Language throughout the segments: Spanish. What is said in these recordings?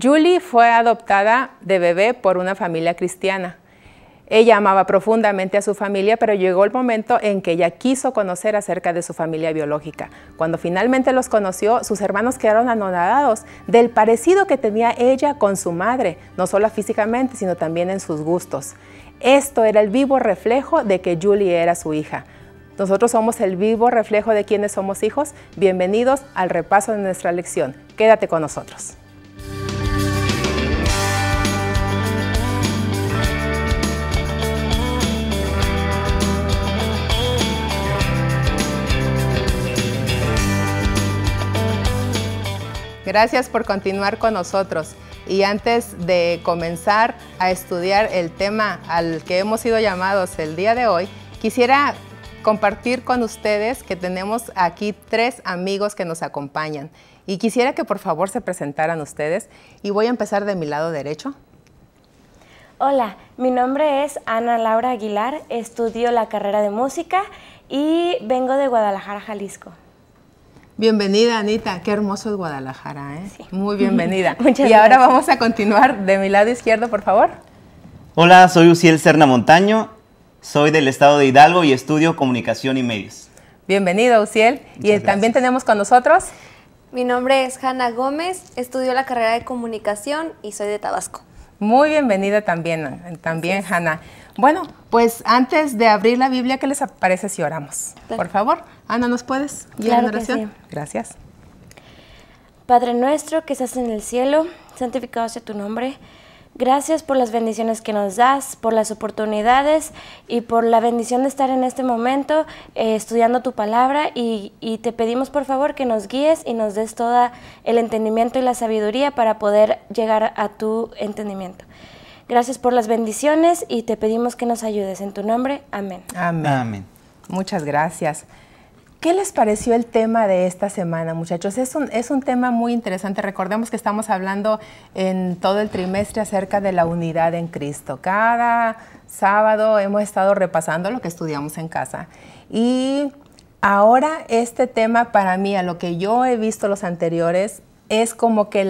Julie fue adoptada de bebé por una familia cristiana. Ella amaba profundamente a su familia, pero llegó el momento en que ella quiso conocer acerca de su familia biológica. Cuando finalmente los conoció, sus hermanos quedaron anonadados del parecido que tenía ella con su madre, no solo físicamente, sino también en sus gustos. Esto era el vivo reflejo de que Julie era su hija. Nosotros somos el vivo reflejo de quienes somos hijos. Bienvenidos al repaso de nuestra lección. Quédate con nosotros. Gracias por continuar con nosotros. Y antes de comenzar a estudiar el tema al que hemos sido llamados el día de hoy, quisiera compartir con ustedes que tenemos aquí tres amigos que nos acompañan. Y quisiera que por favor se presentaran ustedes. Y voy a empezar de mi lado derecho. Hola, mi nombre es Ana Laura Aguilar, estudio la carrera de música y vengo de Guadalajara, Jalisco. Bienvenida, Anita. Qué hermoso es Guadalajara, ¿eh? Muy bienvenida. y ahora vamos a continuar de mi lado izquierdo, por favor. Hola, soy Uciel Serna Montaño. Soy del estado de Hidalgo y estudio comunicación y medios. Bienvenido, Uciel. y también tenemos con nosotros. Mi nombre es Hanna Gómez, estudio la carrera de comunicación y soy de Tabasco. Muy bienvenida también, también, Hanna. Bueno, pues antes de abrir la Biblia, ¿qué les parece si oramos? Por favor, Ana, ¿nos puedes guiar Gracias. Padre nuestro que estás en el cielo, santificado sea tu nombre. Gracias por las bendiciones que nos das, por las oportunidades y por la bendición de estar en este momento eh, estudiando tu palabra y, y, te pedimos por favor que nos guíes y nos des todo el entendimiento y la sabiduría para poder llegar a tu entendimiento. Gracias por las bendiciones y te pedimos que nos ayudes. En tu nombre, amén. Amén. Muchas gracias. ¿Qué les pareció el tema de esta semana, muchachos? Es un, tema muy interesante. Recordemos que estamos hablando en todo el trimestre acerca de la unidad en Cristo. Cada sábado hemos estado repasando lo que estudiamos en casa. Y ahora este tema para mí, a lo que yo he visto los anteriores, es como que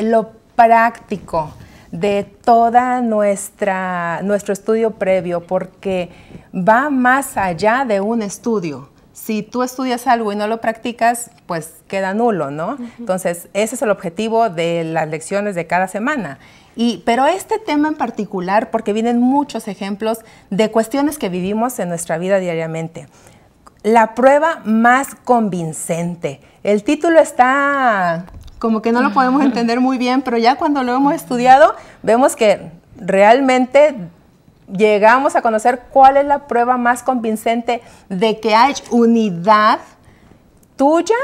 lo práctico de toda nuestra nuestro estudio previo porque va más allá de un estudio. Si tú estudias algo y no lo practicas, pues queda nulo, ¿no? Entonces, ese es el objetivo de las lecciones de cada semana. Y, pero este tema en particular, porque vienen muchos ejemplos de cuestiones que vivimos en nuestra vida diariamente. La prueba más convincente. El título está como que no lo podemos entender muy bien, pero ya cuando lo hemos estudiado, vemos que realmente llegamos a conocer cuál es la prueba más convincente de que hay unidad tuya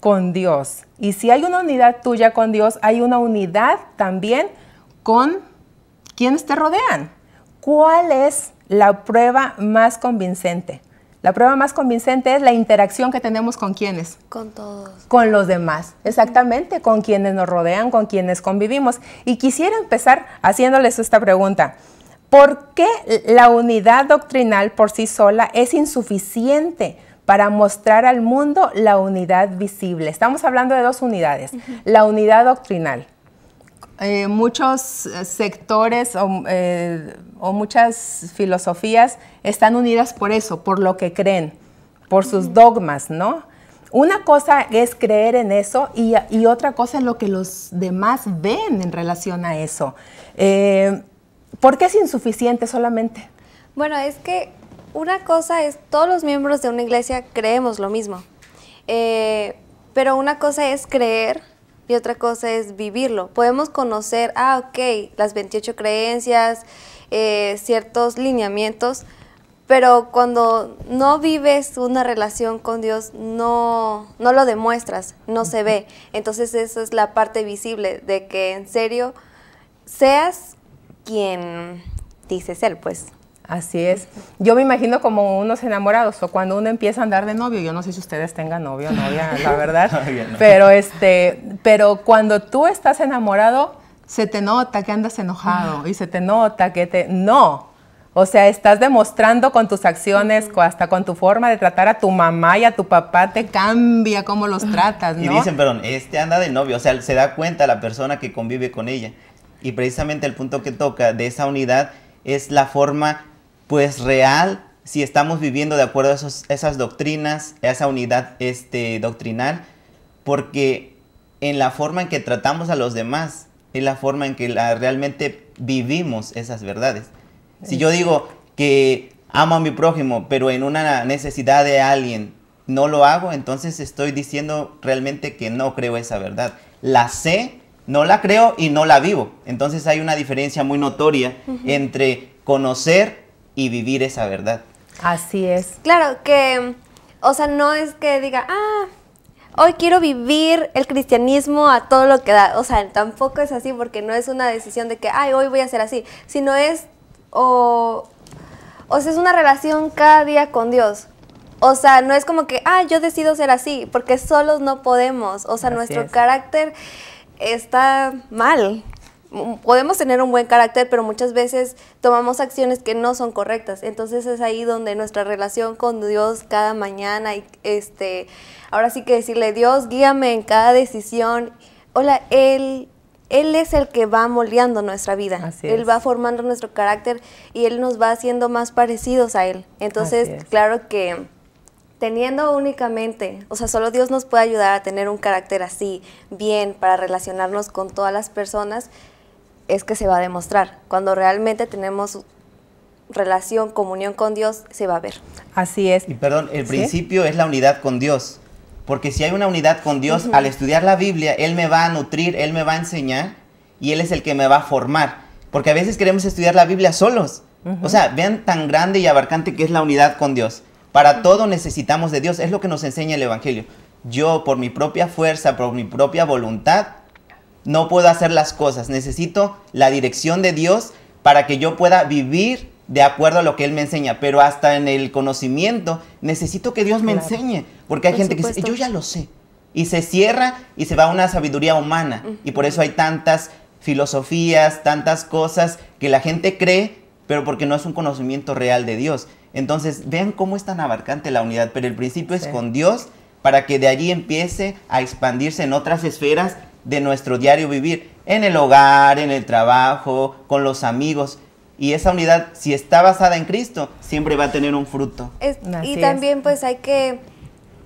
con Dios. Y si hay una unidad tuya con Dios, hay una unidad también con quienes te rodean. ¿Cuál es la prueba más convincente? La prueba más convincente es la interacción que tenemos con quienes. Con todos. Con los demás, exactamente, con quienes nos rodean, con quienes convivimos. Y quisiera empezar haciéndoles esta pregunta. ¿Por qué la unidad doctrinal por sí sola es insuficiente para mostrar al mundo la unidad visible? Estamos hablando de dos unidades, la unidad doctrinal eh, muchos eh, sectores eh, o, muchas filosofías están unidas por eso, por lo que creen, por sus dogmas, ¿no? Una cosa es creer en eso y, otra cosa es lo que los demás ven en relación a eso. ¿Por qué es insuficiente solamente? Bueno, es que una cosa es, todos los miembros de una iglesia creemos lo mismo, pero una cosa es creer y otra cosa es vivirlo. Podemos conocer, ah, ok, las 28 creencias, eh, ciertos lineamientos, pero cuando no vives una relación con Dios, no, no lo demuestras, no se ve. Entonces esa es la parte visible de que en serio seas quien dices ser, pues. Así es. Yo me imagino como unos enamorados o cuando uno empieza a andar de novio. Yo no sé si ustedes tengan novio o novia, la verdad. pero, este, pero cuando tú estás enamorado, se te nota que andas enojado y se te nota que te... No. O sea, estás demostrando con tus acciones, hasta con tu forma de tratar a tu mamá y a tu papá, te cambia cómo los tratas, ¿no? Y dicen, perdón, este anda de novio. O sea, se da cuenta la persona que convive con ella. Y precisamente el punto que toca de esa unidad es la forma pues real si estamos viviendo de acuerdo a esas doctrinas, esa unidad este, doctrinal, porque en la forma en que tratamos a los demás es la forma en que realmente vivimos esas verdades. Si yo digo que amo a mi prójimo, pero en una necesidad de alguien no lo hago, entonces estoy diciendo realmente que no creo esa verdad. La sé, no la creo y no la vivo. Entonces hay una diferencia muy notoria entre conocer y vivir esa verdad. Así es. Claro, que, o sea, no es que diga, ah, hoy quiero vivir el cristianismo a todo lo que da. O sea, tampoco es así porque no es una decisión de que, ay, hoy voy a ser así, sino es, o, o sea, es una relación cada día con Dios. O sea, no es como que, ah, yo decido ser así, porque solos no podemos. O sea, nuestro carácter está mal podemos tener un buen carácter, pero muchas veces tomamos acciones que no son correctas. Entonces es ahí donde nuestra relación con Dios cada mañana y este, ahora sí que decirle, Dios, guíame en cada decisión. Hola, Él, él es el que va moldeando nuestra vida. él va formando nuestro carácter y Él nos va haciendo más parecidos a Él. Entonces, claro que teniendo únicamente, o sea, solo Dios nos puede ayudar a tener un carácter así, bien, para relacionarnos con todas las personas, es que se va a demostrar. Cuando realmente tenemos relación, comunión con Dios, se va a ver. Así es. Y perdón, el principio es la unidad con Dios. Porque si hay una unidad con Dios, al estudiar la Biblia, Él me va a nutrir, Él me va a enseñar y Él es el que me va a formar. Porque a veces queremos estudiar la Biblia solos. O sea, vean tan grande y abarcante que es la unidad con Dios. Para todo necesitamos de Dios, es lo que nos enseña el Evangelio. Yo por mi propia fuerza, por mi propia voluntad, no puedo hacer las cosas. Necesito la dirección de Dios para que yo pueda vivir de acuerdo a lo que Él me enseña. Pero hasta en el conocimiento necesito que Dios me enseñe. Porque hay gente que dice, yo ya lo sé. Y se cierra y se va a una sabiduría humana. Y por eso hay tantas filosofías, tantas cosas que la gente cree, pero porque no es un conocimiento real de Dios. Entonces, vean cómo es tan abarcante la unidad, pero el principio es con Dios para que de allí empiece a expandirse en otras esferas de nuestro diario vivir, en el hogar, en el trabajo, con los amigos. Y esa unidad, si está basada en Cristo, siempre va a tener un fruto. y también pues hay que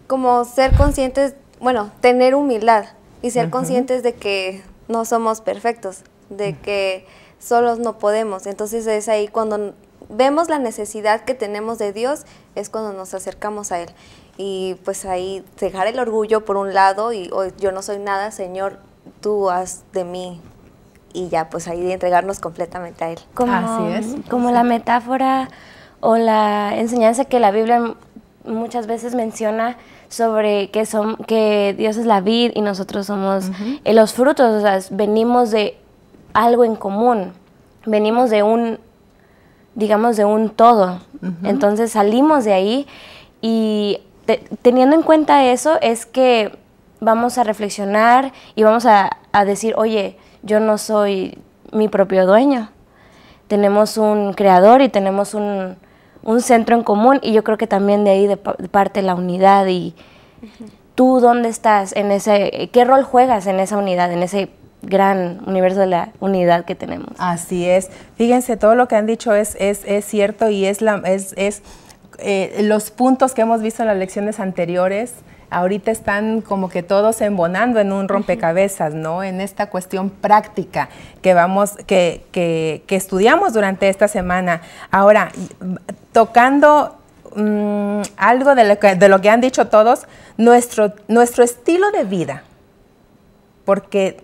como ser conscientes, bueno, tener humildad y ser conscientes de que no somos perfectos, de mm. que solos no podemos. Entonces es ahí cuando vemos la necesidad que tenemos de Dios, es cuando nos acercamos a Él. Y pues ahí dejar el orgullo por un lado y yo no soy nada, Señor, tú haz de mí y ya pues ahí de entregarnos completamente a Él. Como, Como la metáfora o la enseñanza que la Biblia muchas veces menciona sobre que, son, que Dios es la vid y nosotros somos eh, los frutos, o sea, venimos de algo en común, venimos de un, digamos, de un todo. Entonces salimos de ahí y teniendo en cuenta eso es que vamos a reflexionar y vamos a, decir, oye, yo no soy mi propio dueño. Tenemos un creador y tenemos un, centro en común y yo creo que también de ahí de, parte la unidad y tú dónde estás en ese, qué rol juegas en esa unidad, en ese gran universo de la unidad que tenemos. Así es. Fíjense, todo lo que han dicho es, es, es cierto y es, la, es, es eh, los puntos que hemos visto en las lecciones anteriores ahorita están como que todos embonando en un rompecabezas, ¿no? En esta cuestión práctica que vamos, que, estudiamos durante esta semana. Ahora, tocando mm, algo de lo, que, han dicho todos, nuestro, nuestro estilo de vida, porque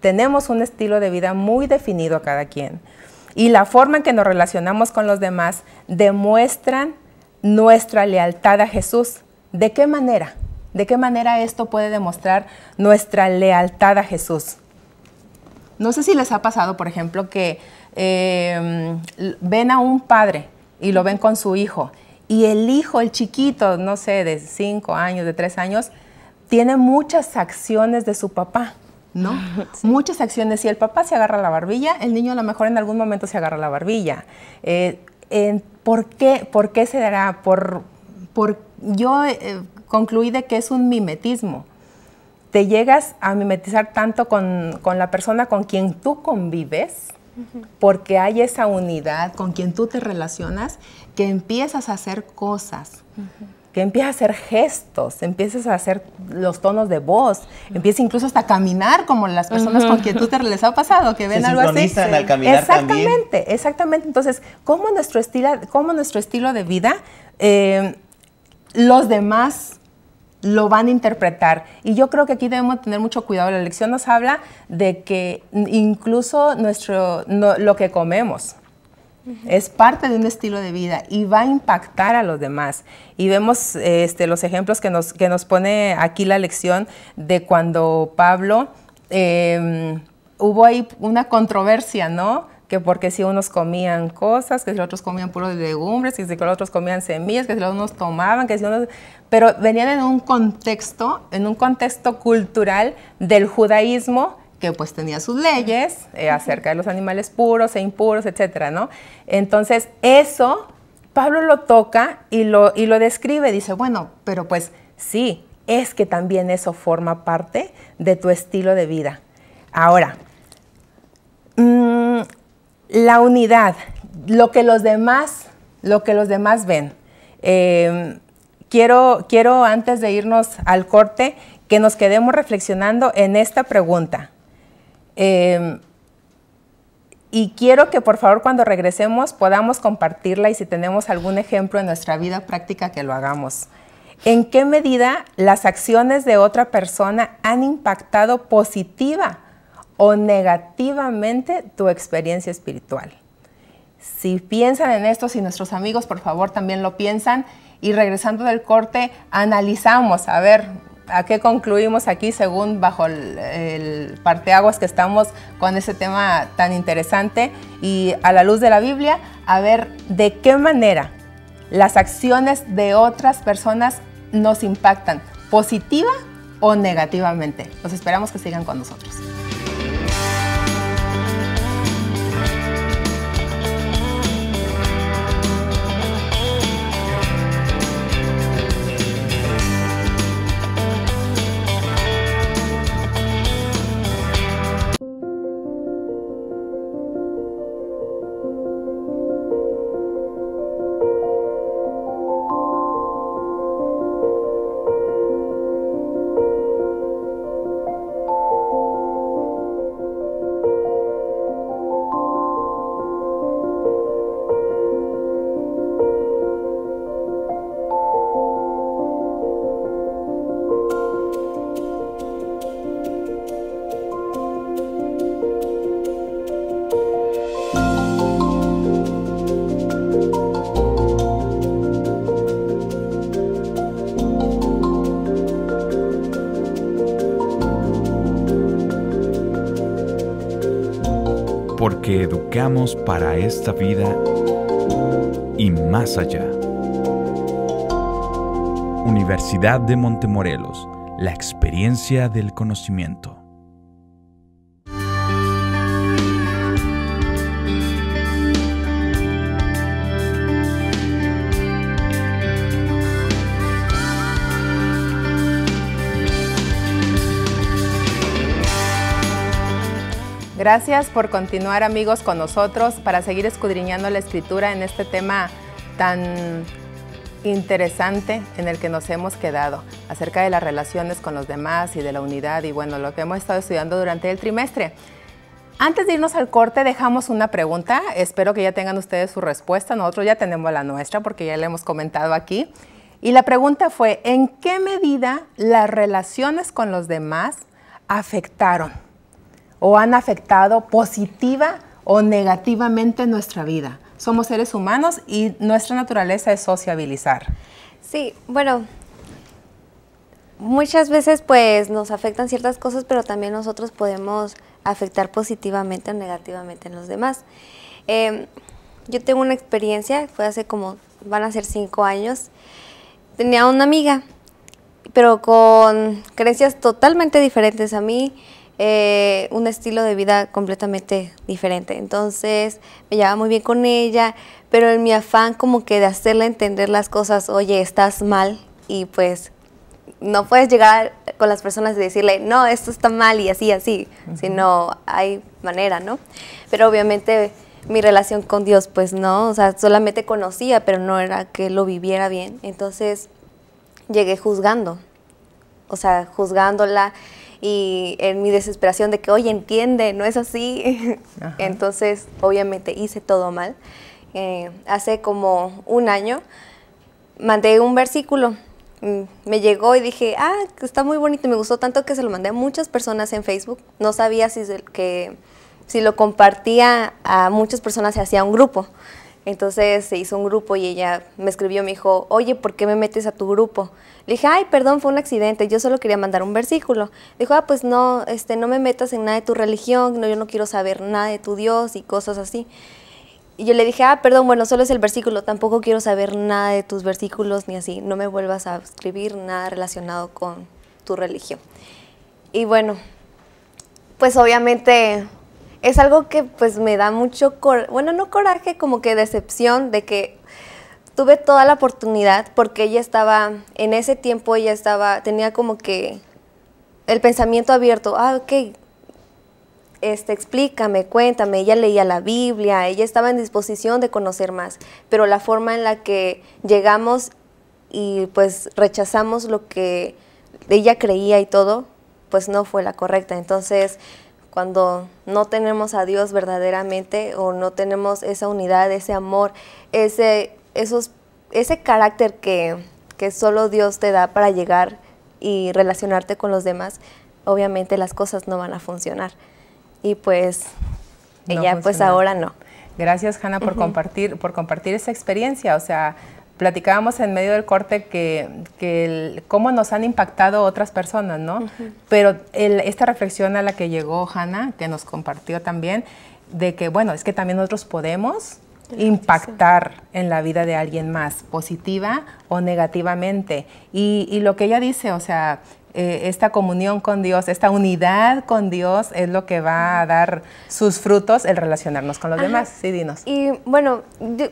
tenemos un estilo de vida muy definido a cada quien. Y la forma en que nos relacionamos con los demás demuestran nuestra lealtad a Jesús. ¿De qué manera? ¿De qué manera esto puede demostrar nuestra lealtad a Jesús? No sé si les ha pasado, por ejemplo, que em, ven a un padre y lo ven con su hijo y el hijo, el chiquito, no sé, de cinco años, de tres años, tiene muchas acciones de su papá. ¿no? Muchas acciones. Si el papá se agarra la barbilla, el niño a lo mejor en algún momento se agarra la barbilla. Eh, ¿por, qué, ¿Por qué se dará? Por, por yo eh, concluí de que es un mimetismo. Te llegas a mimetizar tanto con, la persona con quien tú convives, porque hay esa unidad con quien tú te relacionas, que empiezas a hacer cosas. que empiezas a hacer gestos, empiezas a hacer los tonos de voz, empiezas incluso hasta a caminar como las personas con quien tú te les ha pasado, que ven algo así. al caminar exactamente, exactamente. Entonces, ¿cómo nuestro estilo, cómo nuestro estilo de vida, eh, los demás lo van a interpretar. Y yo creo que aquí debemos tener mucho cuidado. La lección nos habla de que incluso nuestro, lo que comemos es parte de un estilo de vida y va a impactar a los demás. Y vemos este, los ejemplos que nos, que nos pone aquí la lección de cuando Pablo... Em, hubo ahí una controversia, ¿no? que porque si unos comían cosas, que si los otros comían puros legumbres, que si los otros comían semillas, que si los unos tomaban, que si unos... Pero venían en un contexto, en un contexto cultural del judaísmo que pues tenía sus leyes eh, acerca de los animales puros e impuros, etcétera, ¿no? Entonces eso Pablo lo toca y lo, y lo describe, dice, bueno, pero pues sí, es que también eso forma parte de tu estilo de vida. Ahora, mm, la unidad, lo que los demás, lo que los demás ven. Em, quiero, antes de irnos al corte, que nos quedemos reflexionando en esta pregunta. Em, y quiero que por favor cuando regresemos podamos compartirla y si tenemos algún ejemplo en nuestra vida práctica que lo hagamos. ¿En qué medida las acciones de otra persona han impactado positiva o negativamente tu experiencia espiritual. Si piensan en esto, si nuestros amigos por favor también lo piensan, y regresando del corte analizamos, a ver, a qué concluimos aquí según bajo el, parteaguas que estamos con ese tema tan interesante y a la luz de la Biblia, a ver de qué manera las acciones de otras personas nos impactan, positiva o negativamente. Los esperamos que sigan con nosotros. porque educamos para esta vida y más allá. Universidad de Montemorelos, la experiencia del conocimiento. Gracias por continuar amigos con nosotros para seguir escudriñando la escritura en este tema tan interesante en el que nos hemos quedado acerca de las relaciones con los demás y de la unidad y bueno, lo que hemos estado estudiando durante el trimestre. Antes de irnos al corte, dejamos una pregunta. Espero que ya tengan ustedes su respuesta. Nosotros ya tenemos la nuestra porque ya la hemos comentado aquí. Y la pregunta fue, ¿en qué medida las relaciones con los demás afectaron o han afectado positiva o negativamente nuestra vida. Somos seres humanos y nuestra naturaleza es sociabilizar. Sí, bueno, muchas veces pues nos afectan ciertas cosas, pero también nosotros podemos afectar positivamente o negativamente a los demás. Em, yo tengo una experiencia, fue hace como, van a ser cinco años, tenía una amiga, pero con creencias totalmente diferentes a mí, eh, un estilo de vida completamente diferente. Entonces me llevaba muy bien con ella, pero en mi afán como que de hacerla entender las cosas, oye, estás mal y pues no puedes llegar con las personas y decirle, no, esto está mal y así, así, sino hay manera, ¿no? Pero obviamente mi relación con Dios, pues no, o sea, solamente conocía, pero no era que lo viviera bien. Entonces llegué juzgando, o sea, juzgándola y en mi desesperación de que, oye, entiende, no es así. Entonces, obviamente hice todo mal. Eh, hace como un año mandé un versículo. Mm, me llegó y dije, ah, está muy bonito, me gustó tanto que se lo mandé a muchas personas en Facebook. No sabía si, que, si lo compartía a muchas personas, se hacía un grupo. Entonces se hizo un grupo y ella me escribió, me dijo, oye, ¿por qué me metes a tu grupo? Le dije, ay, perdón, fue un accidente, yo solo quería mandar un versículo. Dijo, ah, pues no, este, no me metas en nada de tu religión, no, yo no quiero saber nada de tu Dios y cosas así. Y yo le dije, ah, perdón, bueno, solo es el versículo, tampoco quiero saber nada de tus versículos ni así, no me vuelvas a escribir nada relacionado con tu religión. Y bueno, pues obviamente es algo que pues me da mucho, cor bueno, no coraje, como que decepción de que tuve toda la oportunidad porque ella estaba, en ese tiempo ella estaba, tenía como que el pensamiento abierto, ah, ok, este, explícame, cuéntame, ella leía la Biblia, ella estaba en disposición de conocer más, pero la forma en la que llegamos y pues rechazamos lo que ella creía y todo, pues no fue la correcta. Entonces, cuando no tenemos a Dios verdaderamente o no tenemos esa unidad, ese amor, ese, esos, ese carácter que, solo Dios te da para llegar y relacionarte con los demás, obviamente las cosas no van a funcionar. Y pues ella pues ahora no. Gracias Hanna por compartir por compartir esa experiencia, o sea, platicábamos en medio del corte que, cómo nos han impactado otras personas, ¿no? Pero esta reflexión a la que llegó Hanna, que nos compartió también, de que, bueno, es que también nosotros podemos impactar en la vida de alguien más, positiva o negativamente. Y, y, lo que ella dice, o sea, eh, esta comunión con Dios, esta unidad con Dios es lo que va a dar sus frutos el relacionarnos con los demás. Sí, dinos. Y bueno,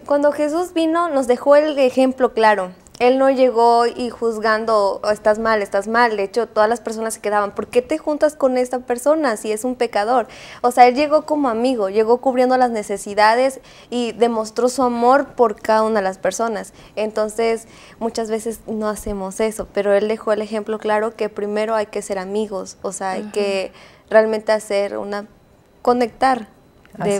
cuando Jesús vino nos dejó el ejemplo claro él no llegó y juzgando, oh, estás mal, estás mal. De hecho, todas las personas se quedaban, ¿por qué te juntas con esta persona si es un pecador? O sea, él llegó como amigo, llegó cubriendo las necesidades y demostró su amor por cada una de las personas. Entonces, muchas veces no hacemos eso, pero él dejó el ejemplo claro que primero hay que ser amigos, o sea, hay que realmente hacer una, conectar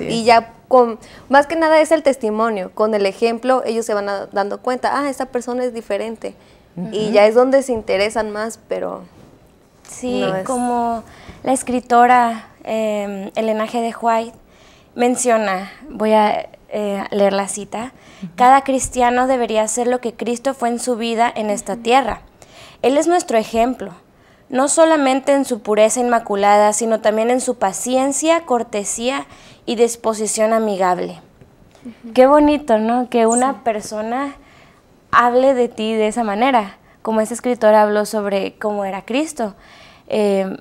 y ya con, más que nada es el testimonio, con el ejemplo ellos se van dando cuenta, ah, esta persona es diferente. Y ya es donde se interesan más, pero... Sí, como la escritora eh, Elena de White menciona, voy a eh, leer la cita, cada cristiano debería hacer lo que Cristo fue en su vida en esta tierra. Él es nuestro ejemplo no solamente en su pureza inmaculada, sino también en su paciencia, cortesía y disposición amigable. Qué bonito, ¿no? Que una persona hable de ti de esa manera, como ese escritor habló sobre cómo era Cristo. Eh,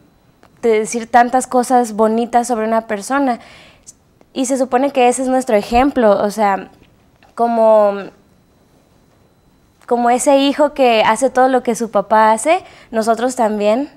de decir tantas cosas bonitas sobre una persona. Y se supone que ese es nuestro ejemplo, o sea, como como ese hijo que hace todo lo que su papá hace, nosotros también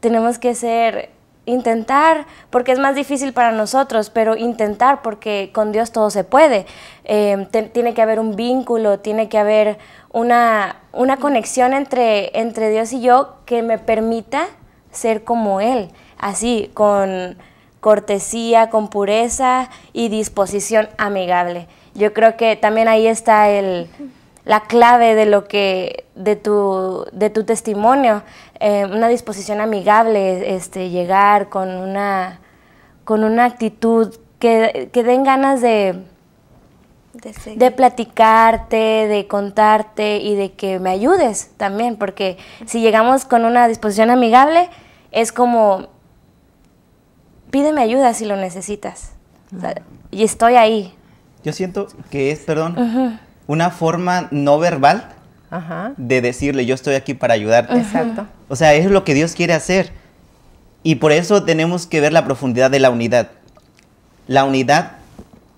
tenemos que ser, intentar, porque es más difícil para nosotros, pero intentar porque con Dios todo se puede. Em, tiene que haber un vínculo, tiene que haber una, una conexión entre, entre Dios y yo que me permita ser como Él, así, con cortesía, con pureza y disposición amigable. Yo creo que también ahí está el la clave de lo que de tu, de tu testimonio, eh, una disposición amigable, este, llegar con una, con una actitud que, que den ganas de, de, platicarte, de contarte y de que me ayudes también, porque si llegamos con una disposición amigable, es como, pídeme ayuda si lo necesitas. y estoy ahí. Yo siento que es, perdón una forma no verbal de decirle, yo estoy aquí para ayudarte. Exacto. O sea, es lo que Dios quiere hacer. Y por eso tenemos que ver la profundidad de la unidad. La unidad,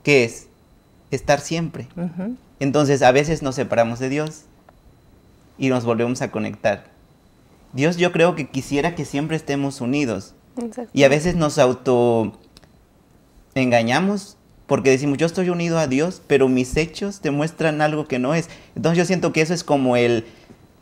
que es? Estar siempre. Entonces, a veces nos separamos de Dios y nos volvemos a conectar. Dios yo creo que quisiera que siempre estemos unidos. Y a veces nos auto engañamos porque decimos, yo estoy unido a Dios, pero mis hechos demuestran algo que no es. Entonces yo siento que eso es como el,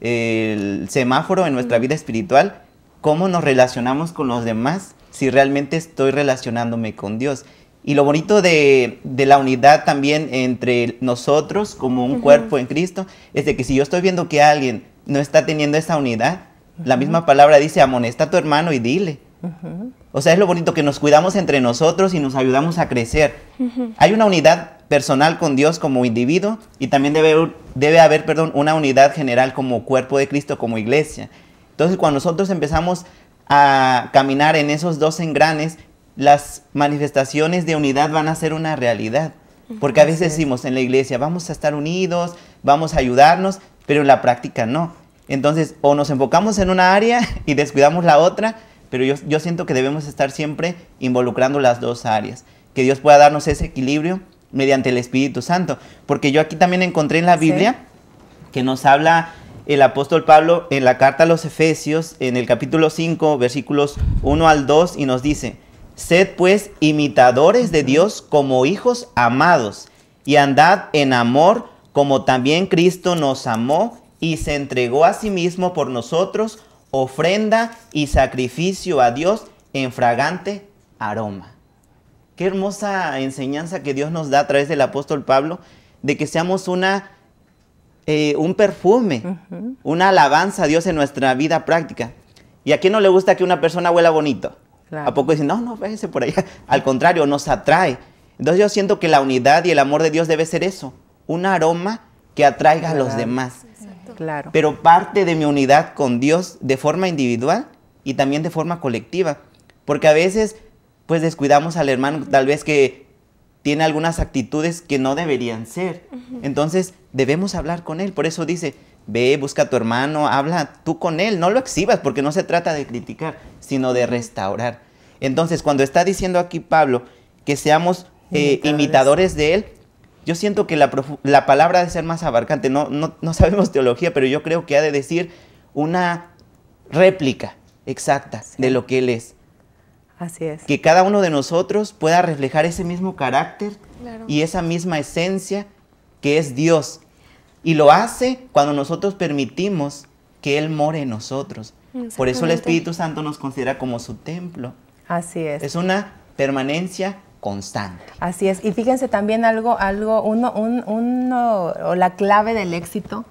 el semáforo en nuestra vida espiritual, cómo nos relacionamos con los demás, si realmente estoy relacionándome con Dios. Y lo bonito de, la unidad también entre nosotros como un cuerpo en Cristo es de que si yo estoy viendo que alguien no está teniendo esa unidad, la misma palabra dice, amonesta a tu hermano y dile. Ajá. O sea, es lo bonito que nos cuidamos entre nosotros y nos ayudamos a crecer. Hay una unidad personal con Dios como individuo y también debe, haber perdón, una unidad general como cuerpo de Cristo, como iglesia. Entonces, cuando nosotros empezamos a caminar en esos dos engranes, las manifestaciones de unidad van a ser una realidad. Porque a veces decimos en la iglesia, vamos a estar unidos, vamos a ayudarnos, pero en la práctica no. Entonces, o nos enfocamos en una área y descuidamos la otra, pero yo, siento que debemos estar siempre involucrando las dos áreas, que Dios pueda darnos ese equilibrio mediante el Espíritu Santo, porque yo aquí también encontré en la Biblia que nos habla el apóstol Pablo en la carta a los Efesios, en el capítulo 5, versículos 1 al 2, y nos dice, sed pues imitadores de Dios como hijos amados, y andad en amor como también Cristo nos amó y se entregó a sí mismo por nosotros, ofrenda y sacrificio a Dios en fragante aroma. Qué hermosa enseñanza que Dios nos da a través del apóstol Pablo de que seamos una, eh, un perfume, una alabanza a Dios en nuestra vida práctica. ¿Y a quién no le gusta que una persona huela bonito? ¿A poco dicen, no, no, véjese por allá? Al contrario, nos atrae. Entonces yo siento que la unidad y el amor de Dios debe ser eso, un aroma que atraiga a los demás. Claro. Pero parte de mi unidad con Dios de forma individual y también de forma colectiva. Porque a veces, pues descuidamos al hermano, tal vez que tiene algunas actitudes que no deberían ser. Entonces, debemos hablar con él. Por eso dice, ve, busca a tu hermano, habla tú con él, no lo exhibas, porque no se trata de criticar, sino de restaurar. Entonces, cuando está diciendo aquí Pablo que seamos eh, imitadores de él, yo siento que la, la palabra de ser más abarcante, no, no, no sabemos teología, pero yo creo que ha de decir una réplica exacta de lo que Él es. Así es. Que cada uno de nosotros pueda reflejar ese mismo carácter y esa misma esencia que es Dios. Y lo hace cuando nosotros permitimos que Él more en nosotros. Por eso el Espíritu Santo nos considera como su templo. Así es. Es una permanencia constante. Así es. Y fíjense también algo, algo, uno, un, uno, o la clave del éxito,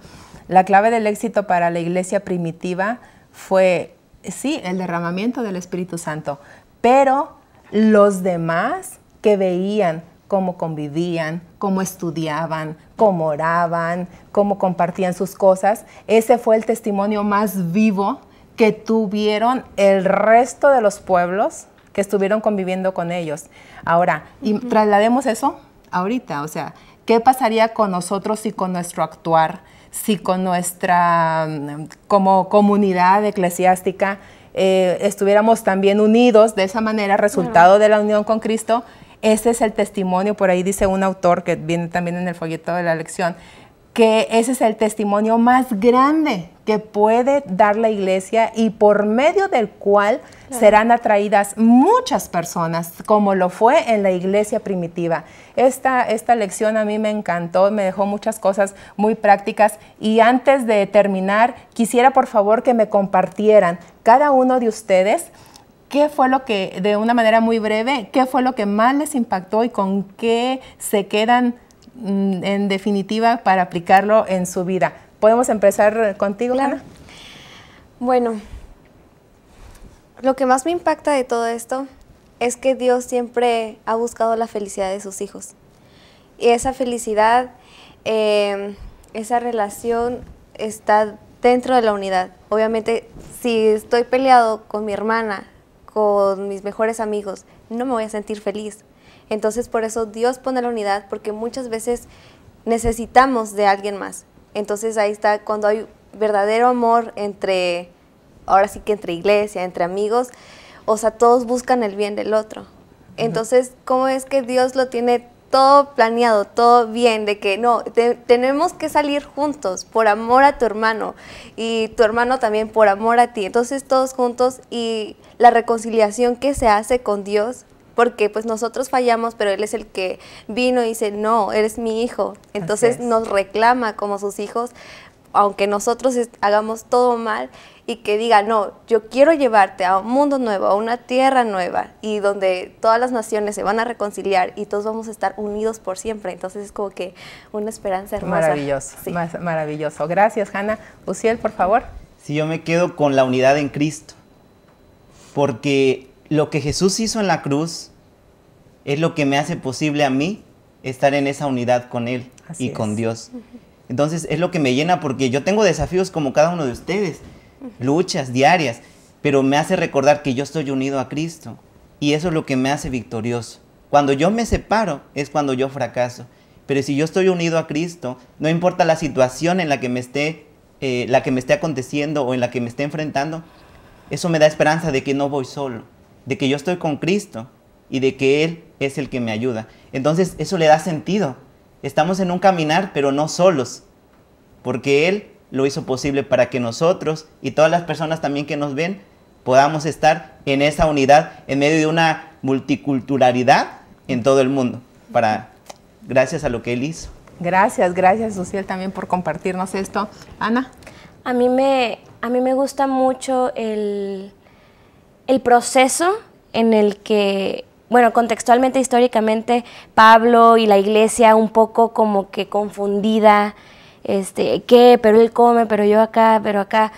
la clave del éxito para la iglesia primitiva fue, sí, el derramamiento del Espíritu Santo, pero los demás que veían cómo convivían, cómo estudiaban, cómo oraban, cómo compartían sus cosas. Ese fue el testimonio más vivo que tuvieron el resto de los pueblos que estuvieron conviviendo con ellos. Ahora, y traslademos eso ahorita, o sea, ¿qué pasaría con nosotros y con nuestro actuar? si con nuestra mm, como comunidad eclesiástica eh, estuviéramos también unidos de esa manera, resultado de la unión con Cristo, ese es el testimonio, por ahí dice un autor que viene también en el folleto de la lección, que ese es el testimonio más grande puede dar la iglesia y por medio del cual serán atraídas muchas personas, como lo fue en la iglesia primitiva. Esta, esta lección a mí me encantó, me dejó muchas cosas muy prácticas y antes de terminar, quisiera por favor que me compartieran cada uno de ustedes. ¿Qué fue lo que, de una manera muy breve, qué fue lo que más les impactó y con qué se quedan mm, en definitiva para aplicarlo en su vida? podemos empezar contigo, Bueno, lo que más me impacta de todo esto es que Dios siempre ha buscado la felicidad de sus hijos. Y esa felicidad, eh, esa relación está dentro de la unidad. Obviamente, si estoy peleado con mi hermana, con mis mejores amigos, no me voy a sentir feliz. Entonces, por eso Dios pone la unidad, porque muchas veces necesitamos de alguien más. Entonces ahí está, cuando hay verdadero amor entre, ahora sí que entre iglesia, entre amigos, o sea, todos buscan el bien del otro. Entonces, ¿cómo es que Dios lo tiene todo planeado, todo bien, de que no, tenemos que salir juntos por amor a tu hermano y tu hermano también por amor a ti. Entonces todos juntos y la reconciliación que se hace con Dios porque pues nosotros fallamos, pero Él es el que vino y dice, no, eres mi hijo. Entonces nos reclama como sus hijos, aunque nosotros hagamos todo mal y que diga, no, yo quiero llevarte a un mundo nuevo, a una tierra nueva y donde todas las naciones se van a reconciliar y todos vamos a estar unidos por siempre. Entonces es como que una esperanza hermosa. Maravilloso, más maravilloso. Gracias, Hanna. Uciel, por favor. Si yo me quedo con la unidad en Cristo, porque lo que Jesús hizo en la cruz es lo que me hace posible a mí estar en esa unidad con Él y con Dios. Entonces es lo que me llena porque yo tengo desafíos como cada uno de ustedes, luchas diarias, pero me hace recordar que yo estoy unido a Cristo y eso es lo que me hace victorioso. Cuando yo me separo es cuando yo fracaso, pero si yo estoy unido a Cristo, no importa la situación en la que me esté, eh, la que me esté aconteciendo o en la que me esté enfrentando, eso me da esperanza de que no voy solo, de que yo estoy con Cristo y de que Él es el que me ayuda. Entonces eso le da sentido. Estamos en un caminar, pero no solos, porque Él lo hizo posible para que nosotros y todas las personas también que nos ven podamos estar en esa unidad en medio de una multiculturalidad en todo el mundo, para, gracias a lo que Él hizo. Gracias, gracias Luciel también por compartirnos esto. Ana. A mí me, a mí me gusta mucho el el proceso en el que, bueno, contextualmente, históricamente, Pablo y la iglesia un poco como que confundida, este, ¿qué? Pero él come, pero yo acá, pero acá.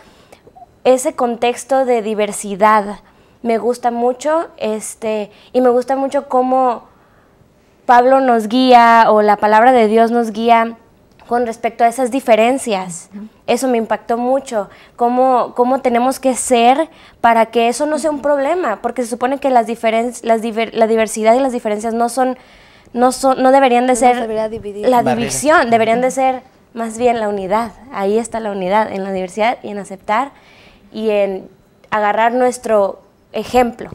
Ese contexto de diversidad me gusta mucho, este, y me gusta mucho cómo Pablo nos guía o la palabra de Dios nos guía con respecto a esas diferencias. Eso me impactó mucho, cómo, cómo tenemos que ser para que eso no sea un problema, porque se supone que las, la diversidad y las diferencias no son, no no deberían de ser la división, deberían de ser más bien la unidad. Ahí está la unidad, en la diversidad y en aceptar y en agarrar nuestro ejemplo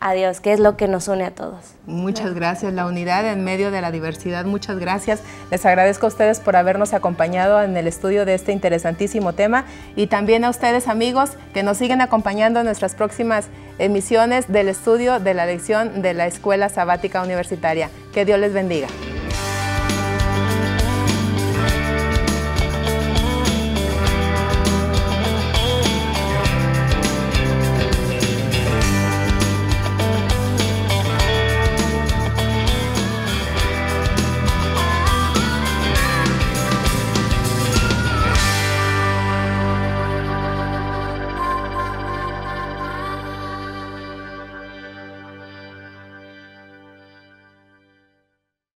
a Dios, que es lo que nos une a todos. Muchas gracias, la unidad en medio de la diversidad, muchas gracias. Les agradezco a ustedes por habernos acompañado en el estudio de este interesantísimo tema y también a ustedes amigos que nos siguen acompañando en nuestras próximas emisiones del estudio de la lección de la Escuela Sabática Universitaria. Que Dios les bendiga.